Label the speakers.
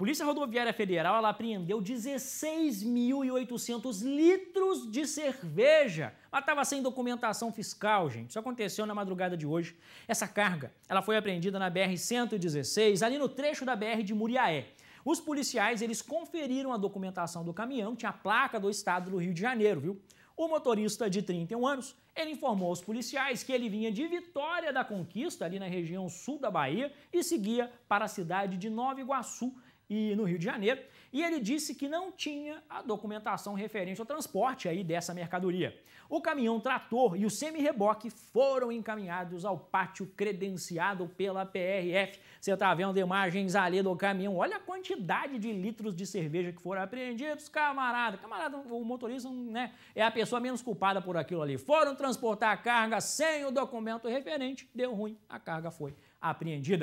Speaker 1: Polícia Rodoviária Federal ela apreendeu 16.800 litros de cerveja, mas estava sem documentação fiscal, gente. Isso aconteceu na madrugada de hoje. Essa carga ela foi apreendida na BR-116, ali no trecho da BR de Muriaé. Os policiais eles conferiram a documentação do caminhão, tinha a placa do estado do Rio de Janeiro, viu? O motorista de 31 anos, ele informou aos policiais que ele vinha de Vitória da Conquista, ali na região sul da Bahia, e seguia para a cidade de Nova Iguaçu, e no Rio de Janeiro, e ele disse que não tinha a documentação referente ao transporte aí dessa mercadoria. O caminhão trator e o semi-reboque foram encaminhados ao pátio credenciado pela PRF. Você está vendo imagens ali do caminhão. Olha a quantidade de litros de cerveja que foram apreendidos, camarada. Camarada, o motorista né, é a pessoa menos culpada por aquilo ali. Foram transportar a carga sem o documento referente, deu ruim, a carga foi apreendida.